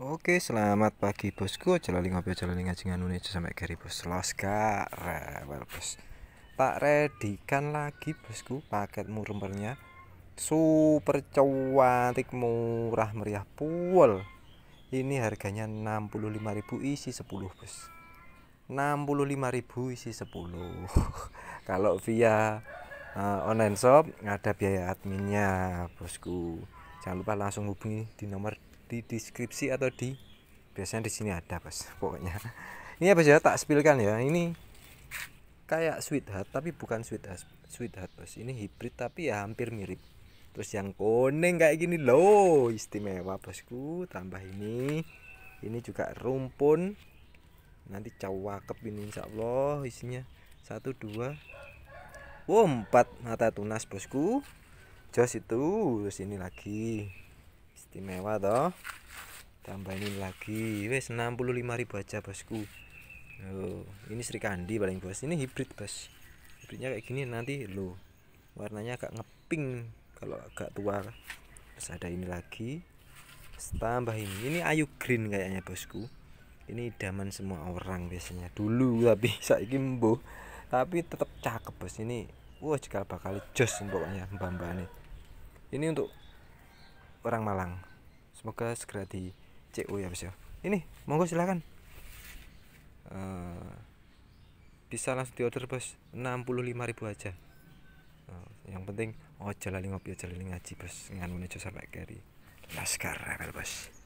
Oke, selamat pagi bosku. Jalani ngopi jalani ngaji nganune sampai keri bos. Los rewel bos. Tak redikan lagi bosku paket murmernya. Super cantik murah meriah pul. Ini harganya enam puluh lima ribu isi sepuluh bos. Enam puluh lima ribu isi sepuluh. Kalau via uh, online shop ada biaya adminnya bosku jangan lupa langsung hubungi di nomor di deskripsi atau di biasanya di sini ada bos pokoknya ini apa ya, ya tak spilkan ya ini kayak sweetheart tapi bukan sweetheart sweetheart bos ini hibrid tapi ya hampir mirip terus yang kuning kayak gini loh istimewa bosku tambah ini ini juga rumpun nanti cawakep ini insya Allah isinya satu dua wow, empat mata tunas bosku jos itu sini lagi istimewa toh Tambah ini lagi wes 65.000 aja bosku loh ini Sri Kandi paling bos ini hybrid bos Hybridnya kayak gini nanti lo warnanya agak ngeping kalau agak tua terus ada ini lagi terus tambah ini ini ayu green kayaknya bosku ini idaman semua orang biasanya dulu tapi saya gimbo tapi tetap cakep bos ini wah wow, juga bakal jos pokoknya mbak-mbak nih ini untuk orang Malang semoga segera di CU ya bos. Ya. ini monggo silahkan uh, eh, bisa langsung di order bos ribu aja uh, yang penting oh jalali ngopi ya, jalali ngaji bos ngan menuju sampai keri laskar rebel bos